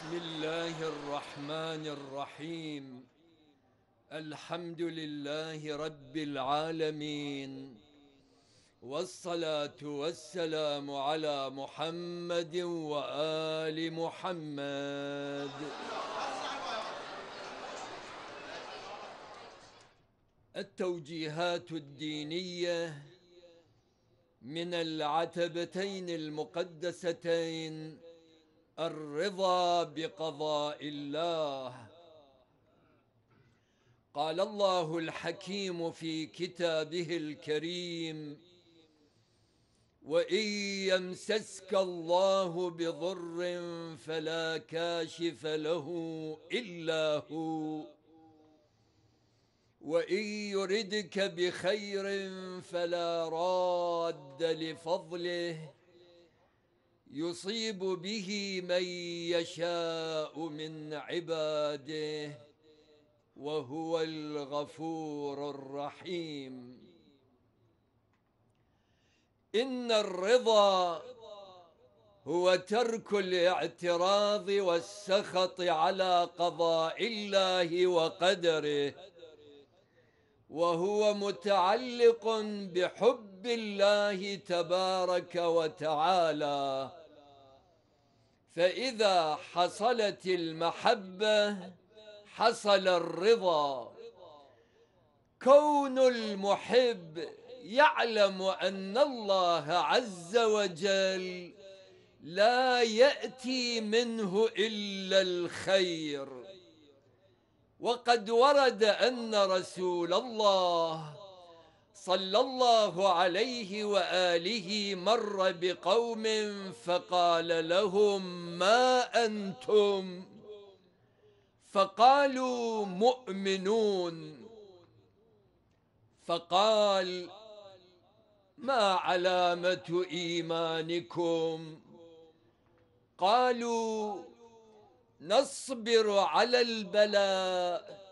بسم الله الرحمن الرحيم الحمد لله رب العالمين والصلاة والسلام على محمد وآل محمد التوجيهات الدينية من العتبتين المقدستين الرضا بقضاء الله قال الله الحكيم في كتابه الكريم وإن يمسسك الله بضر فلا كاشف له إلا هو وإن يردك بخير فلا راد لفضله يصيب به من يشاء من عباده وهو الغفور الرحيم إن الرضا هو ترك الاعتراض والسخط على قضاء الله وقدره وهو متعلق بحب الله تبارك وتعالى فإذا حصلت المحبة حصل الرضا كون المحب يعلم أن الله عز وجل لا يأتي منه إلا الخير وقد ورد أن رسول الله صلى الله عليه وآله مر بقوم فقال لهم ما أنتم فقالوا مؤمنون فقال ما علامة إيمانكم قالوا نصبر على البلاء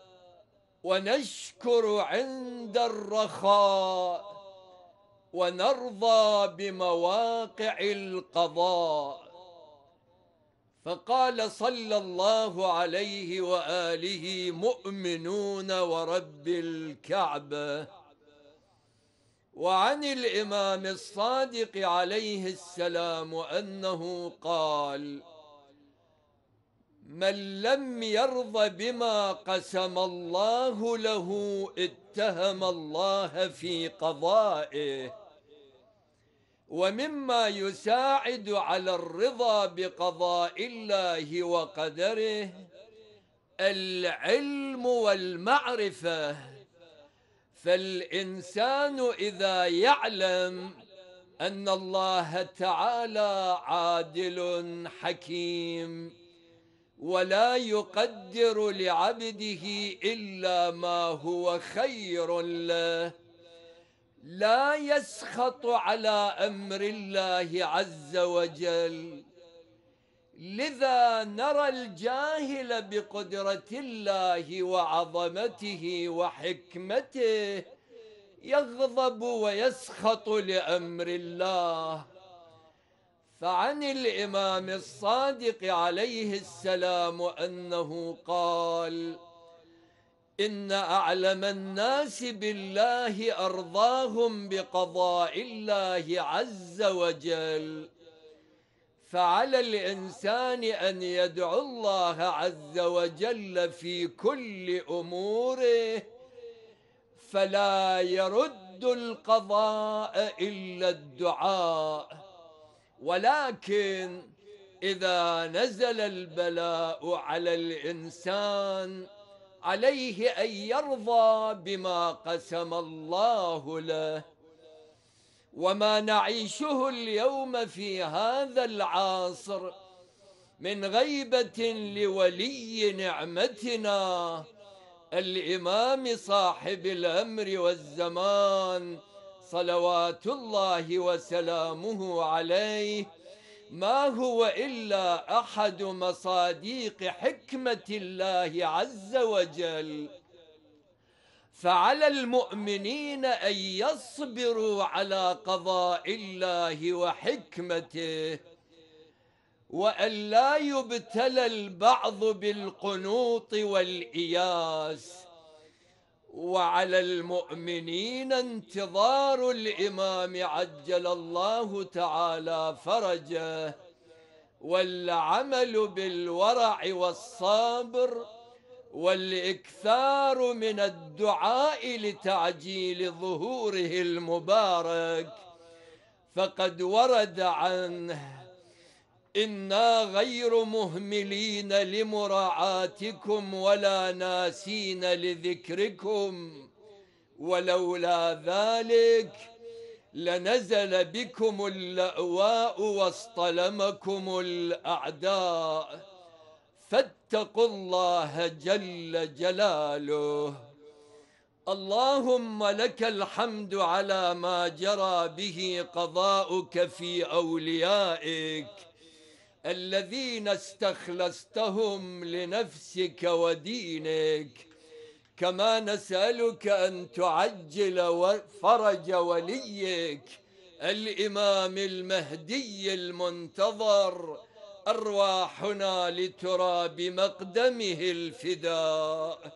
ونشكر عند الرخاء ونرضى بمواقع القضاء فقال صلى الله عليه وآله مؤمنون ورب الكعبة وعن الإمام الصادق عليه السلام أنه قال من لم يرض بما قسم الله له اتهم الله في قضائه ومما يساعد على الرضا بقضاء الله وقدره العلم والمعرفة فالإنسان إذا يعلم أن الله تعالى عادل حكيم ولا يقدر لعبده إلا ما هو خير له لا يسخط على أمر الله عز وجل لذا نرى الجاهل بقدرة الله وعظمته وحكمته يغضب ويسخط لأمر الله فعن الإمام الصادق عليه السلام أنه قال إن أعلم الناس بالله أرضاهم بقضاء الله عز وجل فعلى الإنسان أن يدعو الله عز وجل في كل أموره فلا يرد القضاء إلا الدعاء ولكن إذا نزل البلاء على الإنسان عليه أن يرضى بما قسم الله له وما نعيشه اليوم في هذا العصر من غيبة لولي نعمتنا الإمام صاحب الأمر والزمان صلوات الله وسلامه عليه ما هو إلا أحد مصاديق حكمة الله عز وجل فعلى المؤمنين أن يصبروا على قضاء الله وحكمته وأن لا يبتلى البعض بالقنوط والإياس وعلى المؤمنين انتظار الإمام عجل الله تعالى فرجه والعمل بالورع والصبر والإكثار من الدعاء لتعجيل ظهوره المبارك فقد ورد عنه إنا غير مهملين لمراعاتكم ولا ناسين لذكركم ولولا ذلك لنزل بكم اللأواء واصطلمكم الأعداء فاتقوا الله جل جلاله اللهم لك الحمد على ما جرى به قضاؤك في أوليائك الذين استخلصتهم لنفسك ودينك كما نسألك أن تعجل فرج وليك الإمام المهدي المنتظر أرواحنا لتراب مقدمه الفداء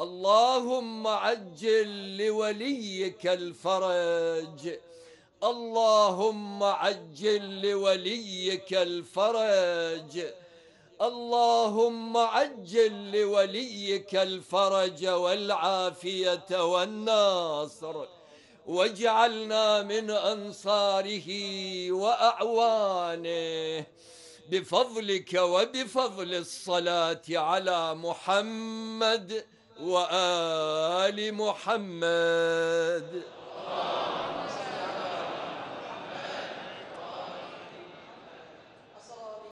اللهم عجل لوليك الفرج اللهم عجل لوليك الفرج اللهم عجل لوليك الفرج والعافية والناصر واجعلنا من أنصاره وأعوانه بفضلك وبفضل الصلاة على محمد وآل محمد آه.